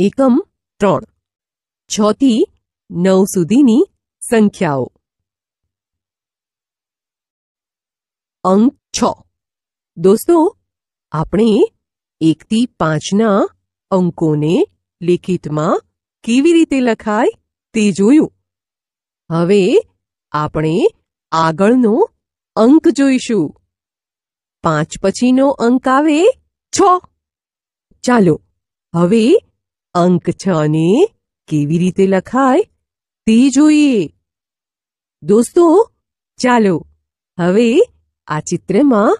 એકમ ત્રણ છ થી નવ સુધીની સંખ્યાઓ અંક છ દોસ્તો આપણે એકથી પાંચના અંકોને લેખિતમાં કેવી રીતે લખાય તે જોયું હવે આપણે આગળનો અંક જોઈશું પાંચ પછીનો અંક આવે છ ચાલો હવે અંક છને કેવી રીતે લખાય તે જોઈએ દોસ્તો ચાલો હવે આ ચિત્રમાં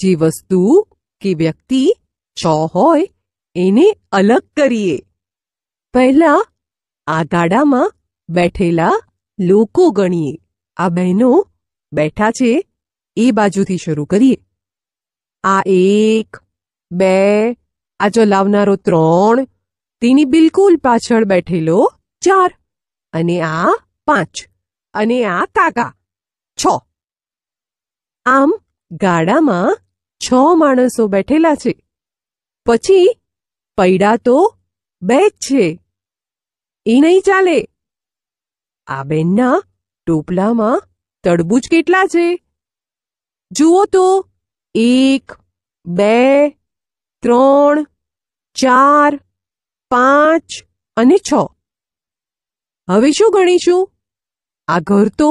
જે વસ્તુ કે વ્યક્તિ છ હોય એને અલગ કરીએ પહેલા આ ગાડામાં બેઠેલા લોકો ગણીએ આ બહેનો બેઠા છે એ બાજુથી શરૂ કરીએ આ એક બે આ ચલાવનારો ત્રણ તેની બિલકુલ પાછળ બેઠેલો ચાર અને આ પાંચ અને આ કાકા છ આમ ગાડામાં છ માણસો બેઠેલા છે પછી પૈડા તો બે જ છે એ નહીં ચાલે આ બેનના ટોપલામાં તડબૂચ કેટલા છે જુઓ તો એક બે ત્રણ ચાર પાંચ અને છ હવે શું ગણીશું આ ઘર તો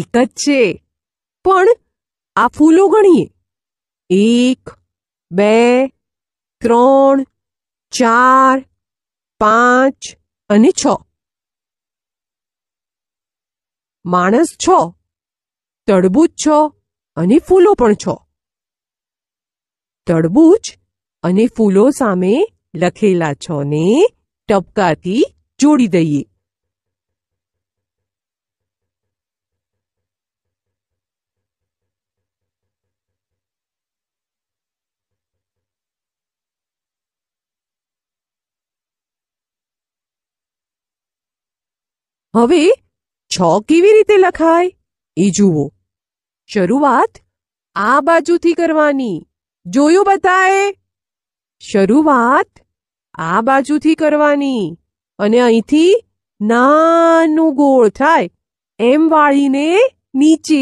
એક જ છે પણ આ ફૂલો ગણીએ એક બે ત્રણ ચાર પાંચ અને છ માણસ છ તડબૂચ છ અને ફૂલો પણ છ તડબૂચ અને ફૂલો સામે લખેલા છ ને ટપકાથી જોડી દઈએ હવે છ કેવી રીતે લખાય એ જુઓ શરૂઆત આ બાજુથી કરવાની જોયું બતાએ શરૂઆત આ બાજુથી કરવાની અને અહીંથી નાનું ગોળ થાય એમ વાળીને નીચે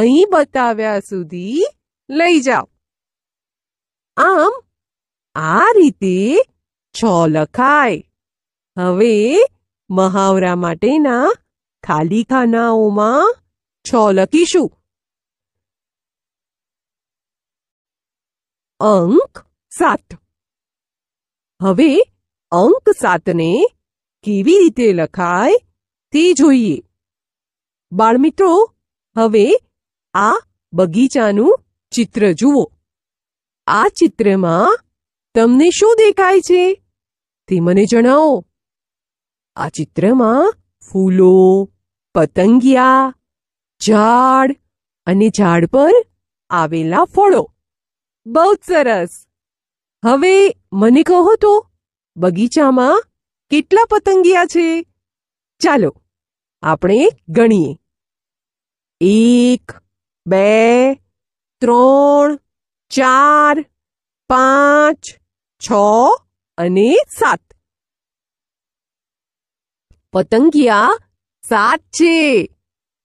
અહીં બતાવ્યા સુધી લઈ જાઓ આમ આ રીતે છ લખાય હવે મહાવરા માટેના ખાલી ખાનાઓમાં છ લખીશું અંક સાત હવે અંક સાતને કેવી રીતે લખાય તે જોઈએ બાળમિત્રો હવે આ બગીચાનું ચિત્ર જુઓ આ ચિત્રમાં તમને શું દેખાય છે તે મને જણાવો આ ચિત્રમાં ફૂલો પતંગિયા ઝાડ અને ઝાડ પર આવેલા ફળો બહુ સરસ હવે મને કહો તો બગીચામાં કેટલા પતંગિયા છે ચાલો આપણે ગણીએ એક બે ત્રણ ચાર પાંચ છ અને સાત પતંગિયા સાત છે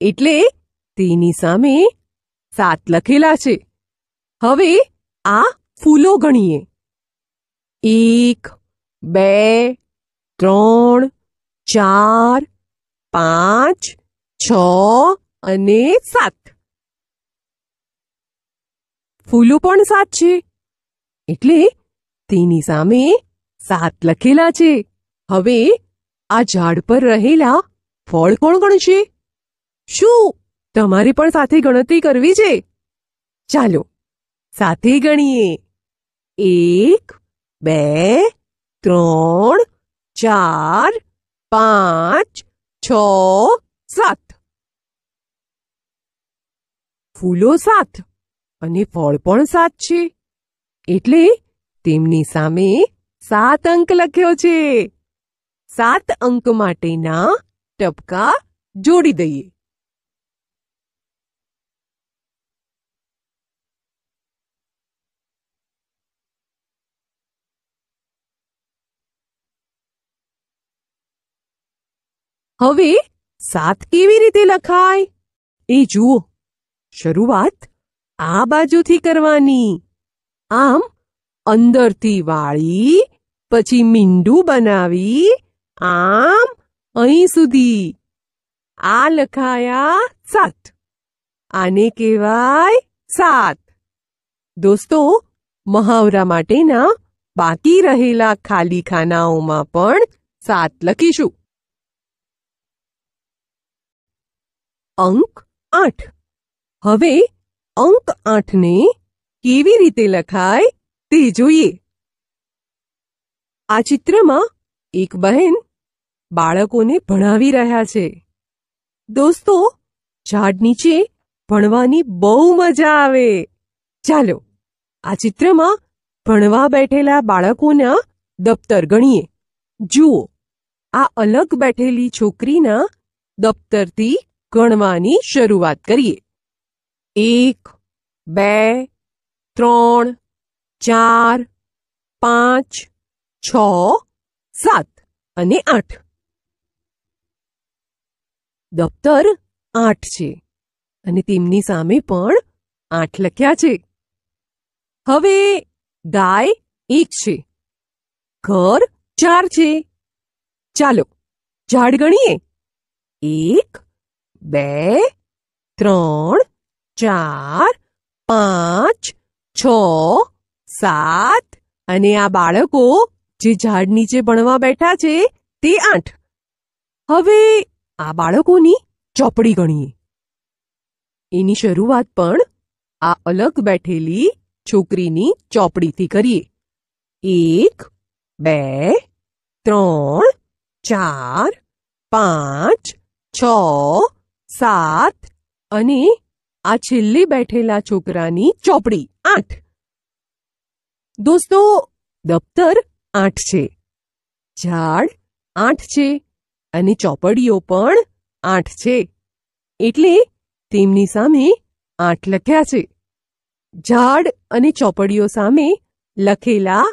એટલે તેની સામે સાત લખેલા છે હવે આ ફૂલો ગણીએ એક બે ત્રણ ચાર પાંચ છ અને સાત ફૂલો પણ સાત છે એટલે તેની સામે સાત લખેલા છે હવે આ ઝાડ પર રહેલા ફળ કોણ ગણશે શું તમારે પણ સાથે ગણતરી કરવી છે ચાલો સાથે ગણીએ એક બે ત્રણ ચાર પાંચ છ સાત ફૂલો સાત અને ફળ પણ સાત છે એટલે તેમની સામે સાત અંક લખ્યો છે સાત અંક માટેના ટપકા જોડી દઈએ હવે સાત કેવી રીતે લખાય એ જુઓ શરૂઆત આ બાજુથી કરવાની આમ અંદરથી વાળી પછી મીંડું બનાવી આમ અહીં સુધી આ લખાયા સાત આને કહેવાય સાત દોસ્તો મહાવરા માટેના બાકી રહેલા ખાલી ખાનાઓમાં પણ સાત લખીશું અંક આઠ હવે અંક આઠને કેવી રીતે લખાય તે જોઈએ આ ચિત્રમાં એક બહેન બાળકોને ભણાવી રહ્યા છે દોસ્તો ઝાડ નીચે ભણવાની બહુ મજા આવે ચાલો આ ચિત્રમાં ભણવા બેઠેલા બાળકોના દફતર ગણીએ જુઓ આ અલગ બેઠેલી છોકરીના દફતરથી ગણવાની શરૂઆત કરીએ એક બે ત્રણ ચાર પાંચ છ સાત અને આઠ દફતર આઠ છે અને તેમની સામે પણ આઠ લખ્યા છે હવે ગાય એક છે ઘર ચાર છે ચાલો ઝાડ ગણીએ એક બે ત્રણ ચાર પાંચ છ સાત અને આ બાળકો જે ઝાડ નીચે ભણવા બેઠા છે તે આઠ હવે આ બાળકોની ચોપડી ગણીએ એની શરૂઆત પણ આ અલગ બેઠેલી છોકરીની ચોપડીથી કરીએ એક બે ત્રણ ચાર પાંચ છ સાત અને આ છેલ્લી બેઠેલા છોકરાની ચોપડી આઠ દોસ્તો દફતર આઠ છે ઝાડ આઠ છે અને ચોપડીઓ પણ આઠ છે એટલે તેમની સામે આઠ લખ્યા છે ઝાડ અને ચોપડીઓ સામે લખેલા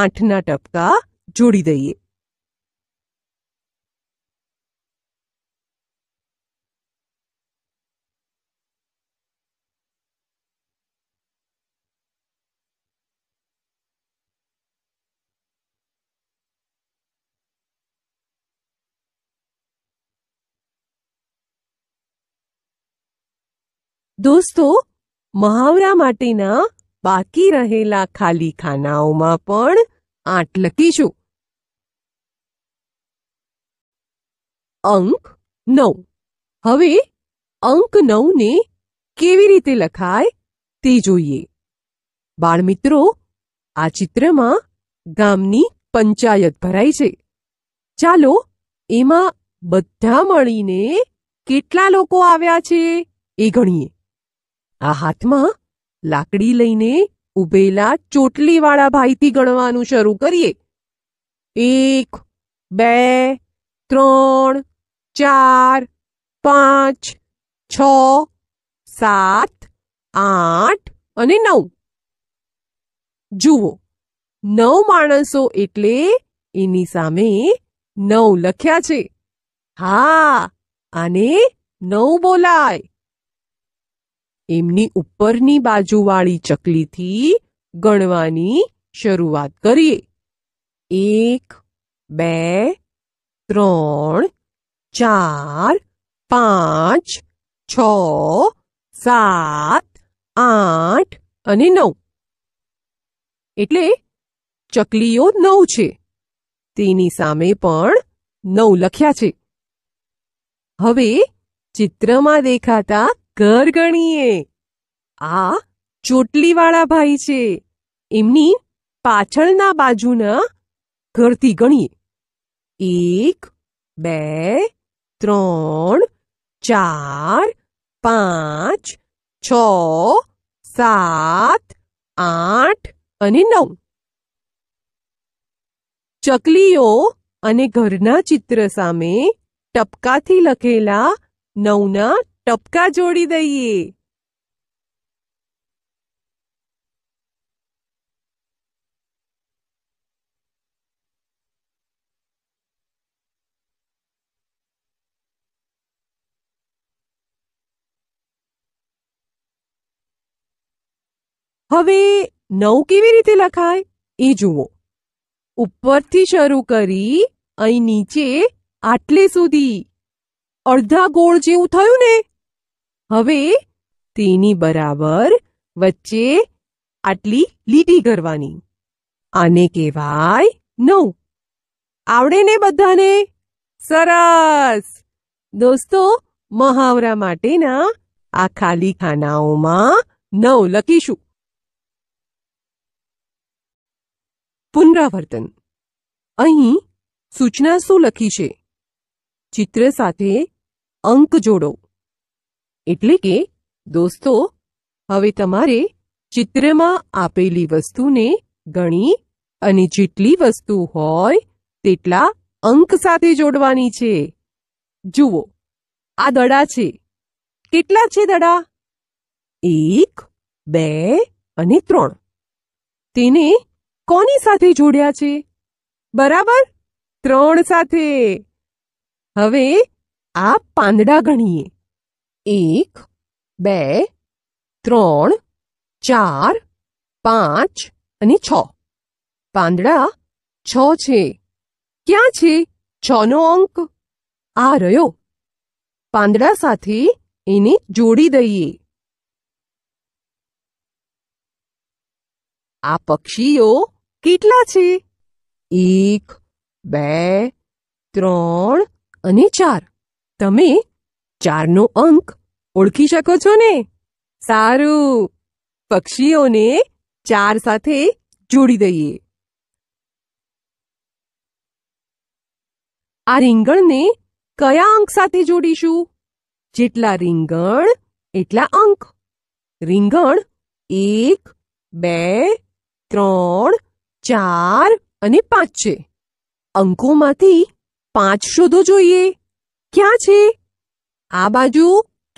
આઠના ટપકા જોડી દઈએ દોસ્તો મહાવરા માટેના બાકી રહેલા ખાલી ખાનાઓમાં પણ આઠ લખીશું અંક નવ હવે અંક નવને કેવી રીતે લખાય તે જોઈએ બાળમિત્રો આ ચિત્રમાં ગામની પંચાયત ભરાય છે ચાલો એમાં બધા મળીને કેટલા લોકો આવ્યા છે એ ગણીએ આ હાથમાં લાકડી લઈને ઉભેલા ચોટલીવાળા ભાઈથી ગણવાનું શરૂ કરીએ એક બે ત્રણ ચાર પાંચ છ સાત આઠ અને નવ જુઓ નવ માણસો એટલે એની સામે નવ લખ્યા છે હા આને નવ બોલાય એમની ઉપરની બાજુવાળી ચકલીથી ગણવાની શરૂઆત કરીએ એક બે ત્રણ ચાર પાંચ છ સાત આઠ અને નવ એટલે ચકલીઓ નવ છે તેની સામે પણ નવ લખ્યા છે હવે ચિત્રમાં દેખાતા ઘર ગણીએ આ ચોટલીવાળા ભાઈ છે એમની પાછળના બાજુના ઘરથી ગણીએ એક બે ત્રણ ચાર પાંચ છ સાત આઠ અને નવ ચકલીઓ અને ઘરના ચિત્ર સામે ટપકાથી લખેલા નવના ટપકા જોડી દઈએ હવે નવ કેવી રીતે લખાય એ જુઓ ઉપરથી શરૂ કરી અહીં નીચે આટલે સુધી અડધા ગોળ જેવું થયું ને હવે તેની બરાબર વચ્ચે આટલી લીટી કરવાની આને કહેવાય નવ આવડે ને બધાને સરસ દોસ્તો મહાવરા માટેના આ ખાલી ખાનાઓમાં નવ લખીશું પુનરાવર્તન અહીં સૂચના શું લખી છે ચિત્ર સાથે અંક જોડો એટલે કે દોસ્તો હવે તમારે ચિત્રમાં આપેલી વસ્તુને ગણી અને જેટલી વસ્તુ હોય તેટલા અંક સાથે જોડવાની છે જુઓ આ દડા છે કેટલા છે દડા એક બે અને ત્રણ તેને કોની સાથે જોડ્યા છે બરાબર ત્રણ સાથે હવે આ પાંદડા ગણીએ એક બે ત્રણ ચાર પાંચ અને છ પાંદડા છ છે ક્યાં છે છનો અંક આ રહ્યો પાંદડા સાથે એને જોડી દઈએ આ પક્ષીઓ કેટલા છે એક બે ત્રણ અને ચાર તમે ચારનો અંક ઓળખી શકો છો ને સારું પક્ષીઓને ચાર સાથે જોડી દઈએ આ રીંગણને કયા અંક સાથે જોડીશું જેટલા રીંગણ એટલા અંક રીંગણ એક બે ત્રણ ચાર અને પાંચ છે અંકોમાંથી પાંચ શોધો જોઈએ ક્યાં છે આ બાજુ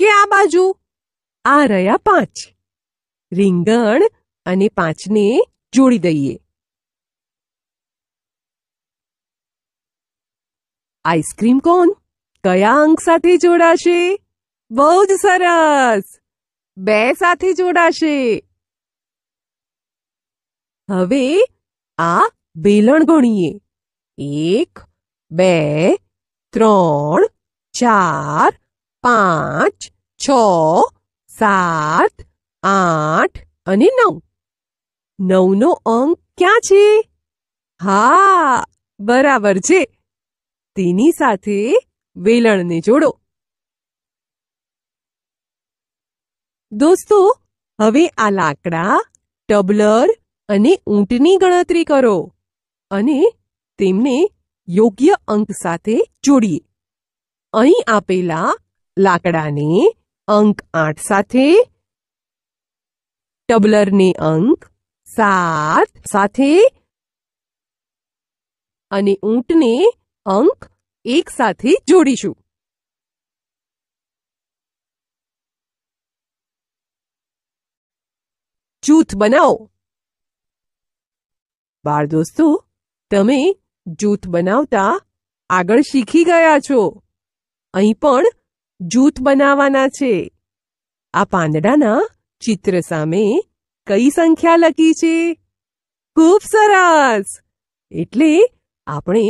કે આ બાજુ આ રહ્યા પાંચ રીંગણ અને પાંચને જોડી દઈએ આઈસ્ક્રીમ કોન કયા અંક સાથે જોડાશે બહુ જ સરસ બે સાથે જોડાશે હવે આ વેલણ ગણીએ એક બે ત્રણ ચાર પાંચ છ સાત આઠ અને નવ નવનો અંક ક્યાં છે હા બરાબર છે તેની સાથે વેલણને જોડો દોસ્તો હવે આ લાકડા ટબલર અને ઊંટની ગણતરી કરો અને તેમને યોગ્ય અંક સાથે જોડીએ અહીં આપેલા લાકડાને અંક આઠ સાથે ટબલરને અંક સાત સાથે અને ઊંટને અંક એક સાથે જોડીશું જૂથ બનાવો બાળ દોસ્તો તમે જૂથ બનાવતા આગળ શીખી ગયા છો અહીં પણ જૂથ બનાવવાના છે આ પાંદડાના ચિત્ર સામે કઈ સંખ્યા લખી છે ખૂબ સરસ એટલે આપણે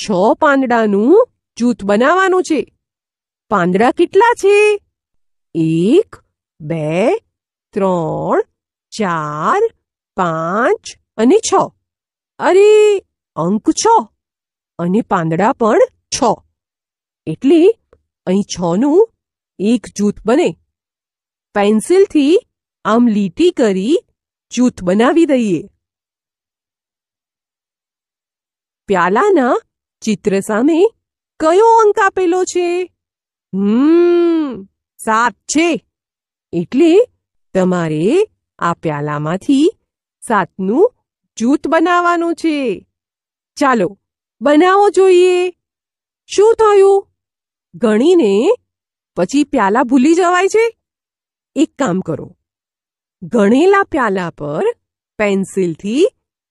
છ પાંદડાનું જૂથ બનાવવાનું છે પાંદડા કેટલા છે એક બે ત્રણ ચાર પાંચ અને છ અરે અંક છ અને પાંદડા પણ છ એટલે અહીં છનું એક જૂથ બને પેન્સિલથી આમ લીટી કરી જૂથ બનાવી દઈએ પ્યાલાના ચિત્ર સામે કયો અંક આપેલો છે હમ સાત છે એટલે તમારે આ પ્યાલામાંથી સાતનું જૂથ બનાવવાનું છે ચાલો બનાવો જોઈએ શું થયું ગણીને પછી પ્યાલા ભૂલી જવાય છે એક કામ કરો ગણેલા પ્યાલા પર પેન્સિલથી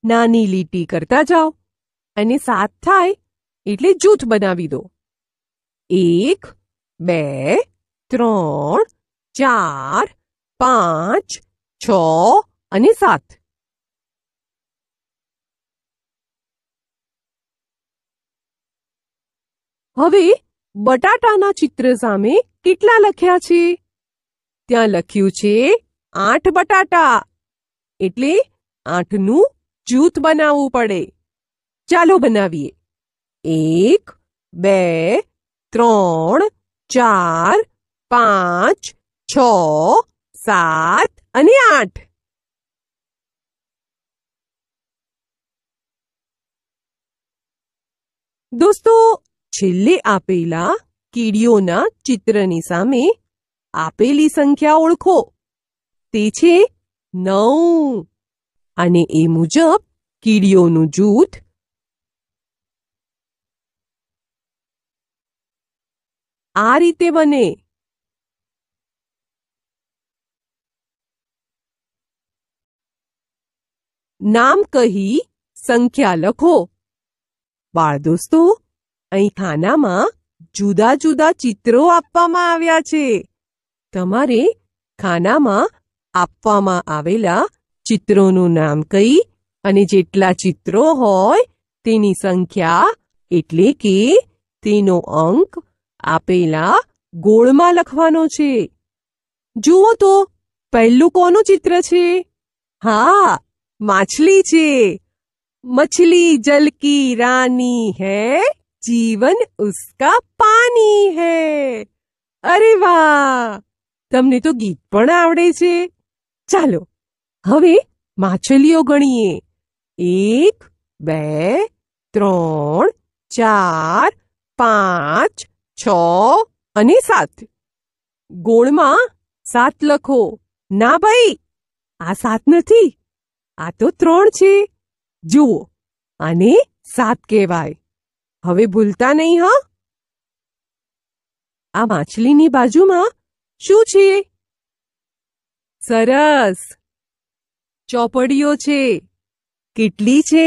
નાની લીટી કરતા જાઓ અને સાત થાય એટલે જૂથ બનાવી દો એક બે ત્રણ ચાર પાંચ છ અને સાત હવે બટાટાના ચિત્ર સામે કેટલા લખ્યા છે ત્યાં લખ્યું છે આઠ બટાટા એટલે આઠનું જૂથ બનાવવું પડે ચાલો બનાવીએ એક બે ત્રણ ચાર પાંચ છ સાત અને આઠ દોસ્તો છેલ્લે આપેલા કીડીઓના ચિત્રની સામે આપેલી સંખ્યા ઓળખો તે છે નવ અને એ મુજબ કીડીઓનું જૂથ આ રીતે બને નામ કહી સંખ્યા લખો બાળ દોસ્તો અહીં ખાનામાં જુદા જુદા ચિત્રો આપવામાં આવ્યા છે તમારે ખાનામાં આપવામાં આવેલા ચિત્રોનું નામ કહી અને જેટલા ચિત્રો હોય તેની સંખ્યા એટલે કે તેનો અંક આપેલા ગોળમાં લખવાનો છે જુઓ તો પહેલું કોનું ચિત્ર છે હા માછલી છે મછલી જલકી રાની હૈ જીવન ઉસકા પાની હે અરે વાહ તમને તો ગીત પણ આવડે છે ચાલો હવે માછલીઓ ગણીએ એક બે ત્રણ ચાર પાંચ છ અને સાત ગોળમાં સાત લખો ના ભાઈ આ સાત નથી આ તો ત્રણ છે જુઓ અને સાત કહેવાય હવે ભૂલતા નહીં હા આ માછલીની બાજુમાં શું છે સરસ ચોપડીઓ છે કેટલી છે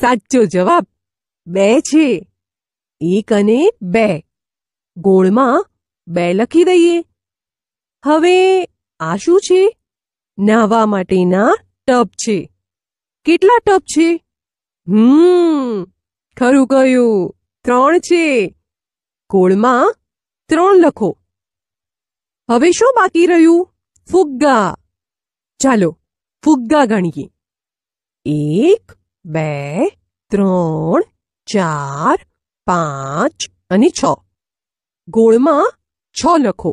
સાચો જવાબ બે છે એક અને બે ગોળમાં બે લખી દઈએ હવે આ શું છે નાહવા માટેના ટબ છે કેટલા ટબ છે હમ ખરું કહ્યું ત્રણ છે કોળમાં ત્રણ લખો હવે શું બાકી રહ્યું ફુગ્ગા ચાલો ફુગ્ગા ગણીએ એક બે ત્રણ ચાર પાંચ અને છ ગોળમાં છ લખો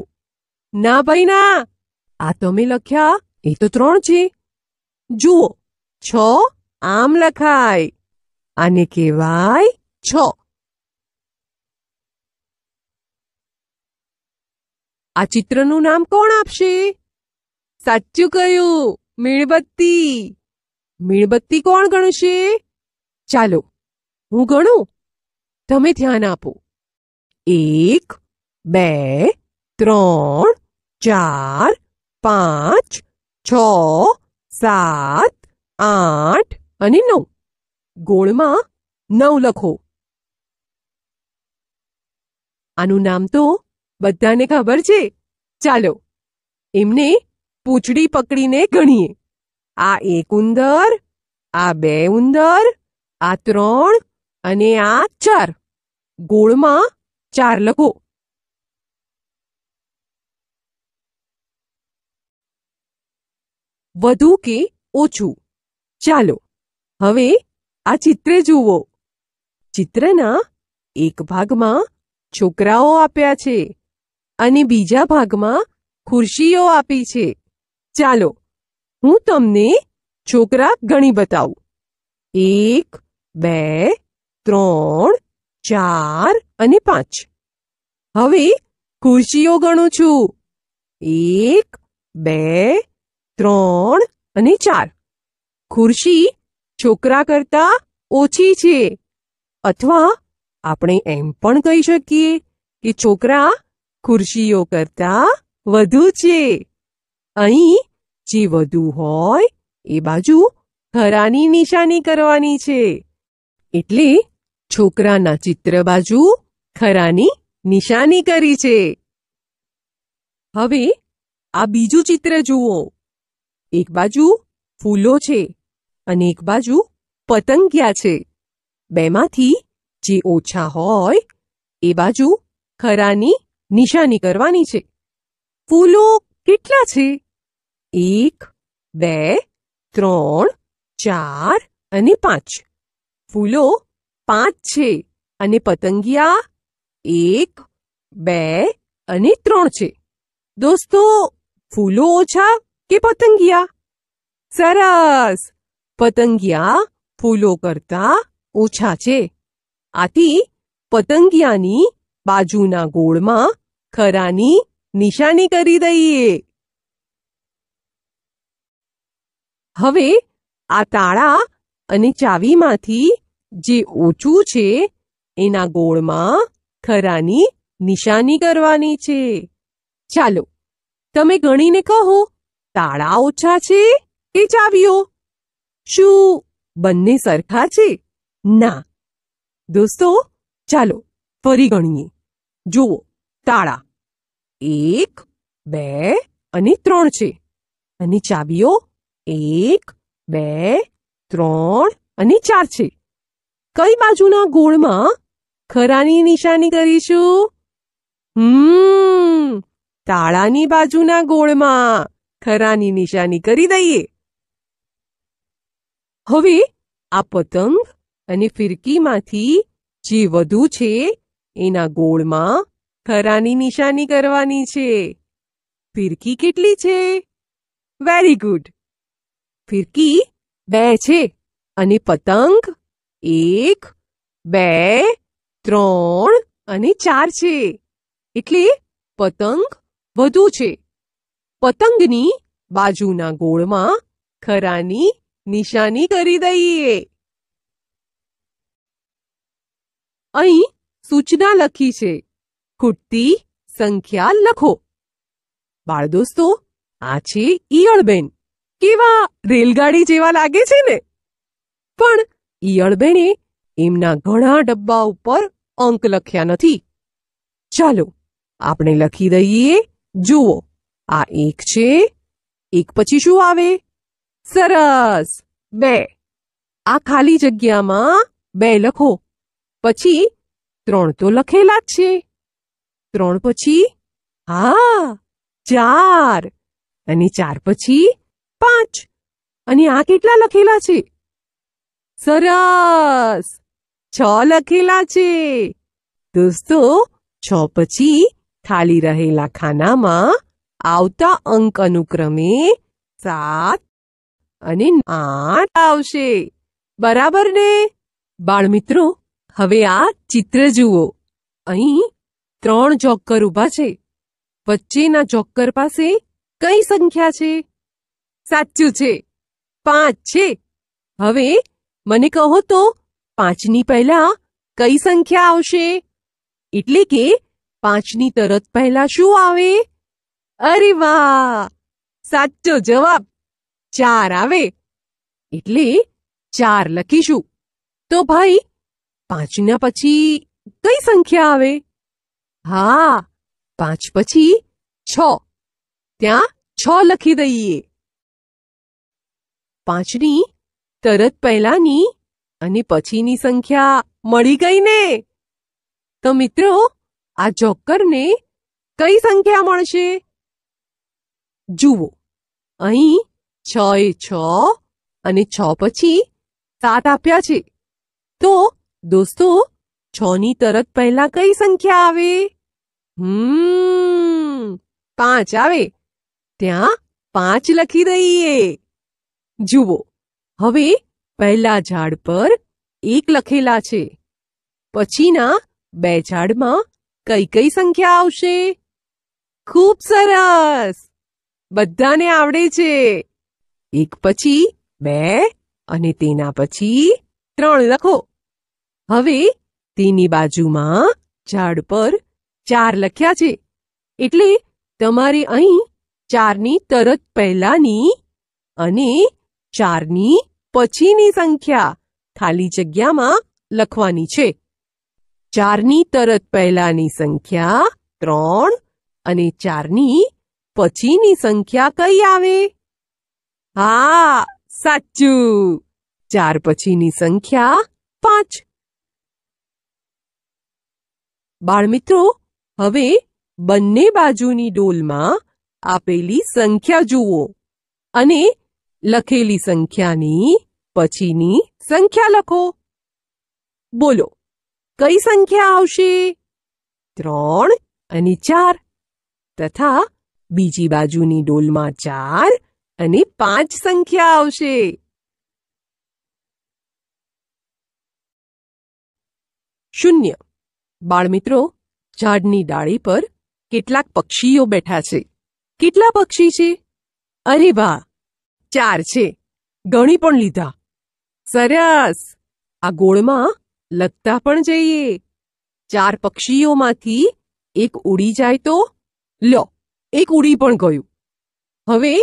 ના ભાઈ ના આ તમે લખ્યા એ તો ત્રણ છે જુઓ છ આમ લખાય આને કહેવાય છ આ ચિત્રનું નામ કોણ આપશે સાચું કહ્યું મીણબત્તી મીણબત્તી કોણ ગણશે ચાલો હું ગણું તમે ધ્યાન આપો એક બે ત્રણ ચાર પાંચ છ સાત આઠ અને નવ ગોળમાં નવ લખો આનું નામ તો બધાને ખબર છે ચાલો એમને પૂંછડી પકડીને ગણીએ આ એક ઉંદર આ બે ઉંદર આ ત્રણ અને આ ચાર ગોળમાં ચાર લખો વધુ કે ઓછું ચાલો હવે આ ચિત્રે જુઓ ચિત્રના એક ભાગમાં છોકરાઓ આપ્યા છે અને બીજા ભાગમાં ખુરશીઓ આપી છે ચાલો હું તમને છોકરા ગણી બતાવું એક બે ત્રણ ચાર અને પાંચ હવે ખુરશીઓ ગણું છું એક બે ત્રણ અને ચાર ખુરશી છોકરા કરતા ઓછી છે અથવા આપણે એમ પણ કહી શકીએ કે છોકરા ખુરશીઓ કરતા વધુ છે અહીં જે વધુ હોય એ બાજુ ખરાની નિશાની કરવાની છે એટલે છોકરાના ચિત્ર બાજુ ખરાની નિશાની કરી છે હવે આ બીજું ચિત્ર જુઓ એક બાજુ ફૂલો છે અને એક બાજુ પતંગિયા છે બેમાંથી જે ઓછા હોય એ બાજુ ખરાની નિશાની કરવાની છે ફૂલો કેટલા છે એક બે ત્રણ ચાર અને પાંચ ફૂલો પાંચ છે અને પતંગિયા એક બે અને ત્રણ છે દોસ્તો ફૂલો ઓછા કે પતંગિયા સરસ પતંગિયા ફૂલો કરતા ઓછા છે આથી પતંગિયાની બાજુના ગોળમાં ખરાની નિશાની કરી દઈએ હવે આ તાળા અને ચાવીમાંથી જે ઓછું છે એના ગોળમાં ખરાની નિશાની કરવાની છે ચાલો તમે ગણીને કહો તાળા ઓછા છે કે ચાવીઓ શું બંને સરખા છે ના દોસ્તો ચાલો ફરી ગણીએ જુઓ તાળા એક બે અને ત્રણ છે અને ચાબીઓ એક બે ત્રણ અને ચાર છે કઈ બાજુના ગોળમાં ખરાની નિશાની કરીશું હમ તાળાની બાજુના ગોળમાં ખરાની નિશાની કરી દઈએ હવે આ પતંગ અને ફિરકીમાંથી જે વધુ છે એના ગોળમાં ખરાની નિશાની કરવાની છે ફિરકી કેટલી છે વેરી ગુડ ફિરકી બે છે અને પતંગ એક બે ત્રણ અને ચાર છે એટલે પતંગ વધુ છે પતંગની બાજુના ગોળમાં ખરાની નિશાની કરી દઈએ અહીં સૂચના લખી છે ખૂટતી સંખ્યા લખો બાળ દોસ્તો આ છે ઈયળબેન કેવા રેલગાડી જેવા લાગે છે ને પણ ઈયળબેને એમના ઘણા ડબ્બા ઉપર અંક લખ્યા નથી ચાલો આપણે લખી દઈએ જુઓ આ એક છે એક પછી શું આવે સરસ બે આ ખાલી જગ્યામાં બે લખો પછી ત્રણ તો લખેલા જ છે ત્રણ પછી હા ચાર અને ચાર પછી પાંચ અને આ કેટલા લખેલા છે સરસ છ લખેલા છે દોસ્તો છ પછી ખાલી રહેલા ખાનામાં આવતા અંક અનુક્રમે સાત અને આઠ આવશે બરાબર ને બાળમિત્રો હવે આ ચિત્ર જુઓ અહીં ત્રણ જોકર ઊભા છે વચ્ચેના જોકર પાસે કઈ સંખ્યા છે સાચું છે પાંચ છે હવે મને કહો તો પાંચની પહેલા કઈ સંખ્યા આવશે એટલે કે પાંચની તરત પહેલા શું આવે અરે વાહ સાચો જવાબ ચાર આવે એટલે ચાર લખીશું તો ભાઈ પાંચના પછી કઈ સંખ્યા આવે હા પાંચ પછી છ ત્યાં છ લખી દઈએ પાંચની તરત પહેલાની અને પછીની સંખ્યા મળી ગઈ ને તો મિત્રો આ જોકરને કઈ સંખ્યા મળશે જુઓ અહીં છ એ છ અને છ પછી સાત આપ્યા છે તો દોસ્તો છ ની તરત પહેલા કઈ સંખ્યા આવે હમ પાંચ આવે ત્યાં પાંચ લખી દઈએ જુઓ હવે પહેલા ઝાડ પર એક લખેલા છે પછીના બે ઝાડમાં કઈ કઈ સંખ્યા આવશે ખૂબ સરસ બધાને આવડે છે એક પછી બે અને તેના પછી ત્રણ લખો હવે તેની બાજુમાં ઝાડ પર ચાર લખ્યા છે એટલે તમારે અહીં ચારની તરત પહેલાની અને ચારની પછીની સંખ્યા ખાલી જગ્યામાં લખવાની છે ચારની તરત પહેલાની સંખ્યા ત્રણ અને ચારની પછીની સંખ્યા કઈ આવે હા સાચું ચાર પછીની સંખ્યા પાંચ બાળમિત્રો હવે બંને બાજુની ડોલમાં આપેલી સંખ્યા જુઓ અને લખેલી સંખ્યાની પછીની સંખ્યા લખો બોલો કઈ સંખ્યા આવશે ત્રણ અને ચાર તથા બીજી બાજુની ડોલમાં ચાર અને પાંચ સંખ્યા આવશે શૂન્ય બાળમિત્રો ઝાડની ડાળી પર કેટલાક પક્ષીઓ બેઠા છે કેટલા પક્ષી છે અરે વાહ ચાર છે ગણી પણ લીધા સરસ આ ગોળમાં લગતા પણ જઈએ ચાર પક્ષીઓમાંથી એક ઉડી જાય તો લો એક ઉડી પણ ગયું હવે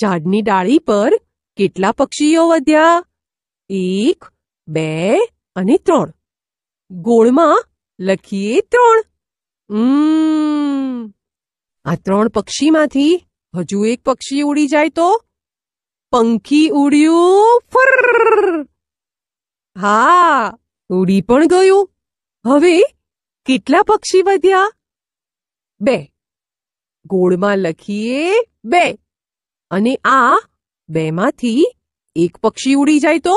ઝાડની ડાળી પર કેટલા પક્ષીઓ વધ્યા એક બે અને ત્રણ ગોળમાં લખીએ ત્રણ આ ત્રણ પક્ષીમાંથી હજુ એક પક્ષી ઉડી જાય તો પંખી ઉડ્યું ફર હા ઉડી પણ ગયું હવે કેટલા પક્ષી વધ્યા બે ગોળમાં લખીએ બે અને આ બેમાંથી એક પક્ષી ઉડી જાય તો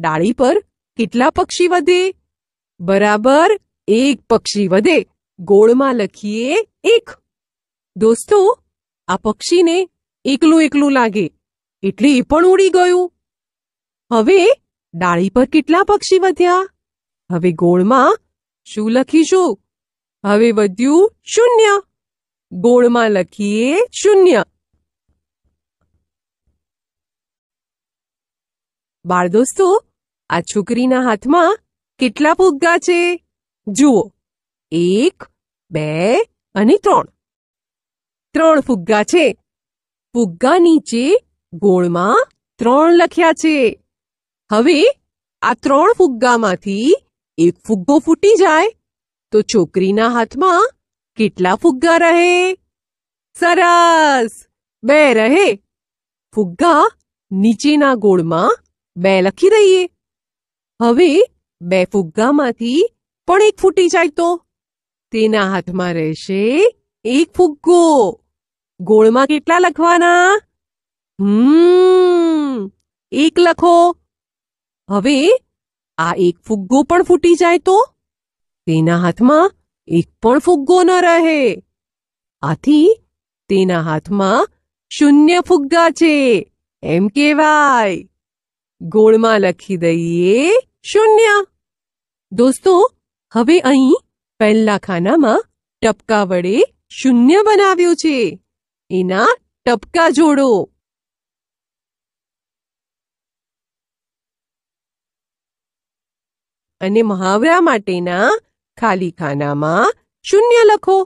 ડાળી પર કેટલા પક્ષી વધે બરાબર એક પક્ષી વધે ગોળમાં લખીએ એક દોસ્તો આ પક્ષીને એકલું એકલું લાગે એટલે એ પણ ઉડી ગયું હવે ડાળી પર કેટલા પક્ષી વધ્યા હવે ગોળમાં શું લખીશું હવે વધ્યું શૂન્ય ગોળમાં લખીએ શૂન્ય બાળ દોસ્તો આ છોકરી ના હાથ માં કેટલા ફુગ્ગા છે જુઓ 1 2 અને 3 ત્રણ ફુગ્ગા છે ફુગ્ગા નીચે ગોળ માં 3 લખ્યા છે હવે આ ત્રણ ફુગ્ગા માંથી એક ફુગ્ગો ફૂટી જાય તો છોકરી ના હાથ માં કેટલા ફુગ્ગા રહે સરસ બે રહે ફુગ્ગા નીચે ના ગોળ માં બે લખી દઈએ હવે બે ફુગ્ગામાંથી પણ એક ફૂટી જાય તો તેના હાથમાં રહેશે એક ફુગ્ગો ગોળમાં કેટલા લખવાના હમ એક લખો હવે આ એક ફુગ્ગો પણ ફૂટી જાય તો તેના હાથમાં એક પણ ફુગ્ગો ન રહે આથી તેના હાથમાં શૂન્ય ફુગ્ગા છે એમ કહેવાય ગોળમાં લખી દઈએ શૂન્ય દોસ્તો હવે અહીં પહેલા ખાનામાં ટપકા વડે શૂન્ય બનાવ્યું છે એના ટપકા જોડો અને મહાવરા માટેના ખાલી ખાનામાં શૂન્ય લખો